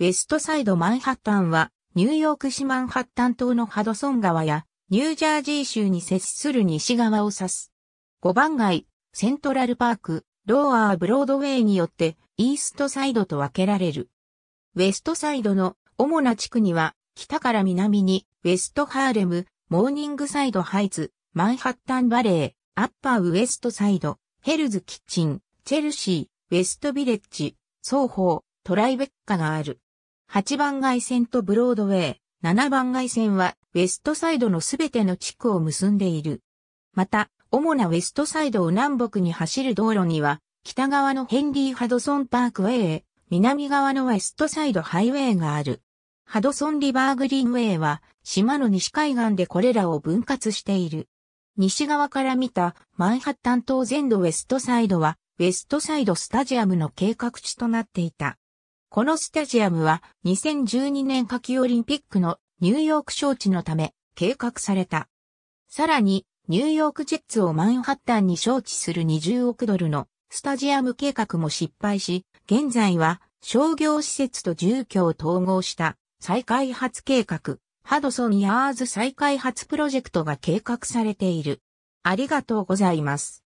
ウェストサイドマンハッタンは、ニューヨーク市マンハッタン島のハドソン川や、ニュージャージー州に接する西側を指す。5番街、セントラルパーク、ローアーブロードウェイによってイーストサイドと分けられる。ウェストサイドの主な地区には、北から南にウェストハーレム、モーニングサイドハイツ、マンハッタンバレー、アッパーウエストサイド、ヘルズキッチン、チェルシー、ウェストビレッジ、双方、トライベッカがある。8番街線とブロードウェイ、7番街線はウェストサイドのすべての地区を結んでいる。また、主なウェストサイドを南北に走る道路には、北側のヘンリー・ハドソン・パークウェイ、南側のウェストサイド・ハイウェイがある。ハドソン・リバー・グリーンウェイは、島の西海岸でこれらを分割している。西側から見たマンハッタン島全土ウェストサイドは、ウェストサイドスタジアムの計画地となっていた。このスタジアムは2012年夏季オリンピックのニューヨーク招致のため計画された。さらに、ニューヨークジェッツをマンハッタンに招致する20億ドルのスタジアム計画も失敗し、現在は商業施設と住居を統合した再開発計画、ハドソンヤーズ再開発プロジェクトが計画されている。ありがとうございます。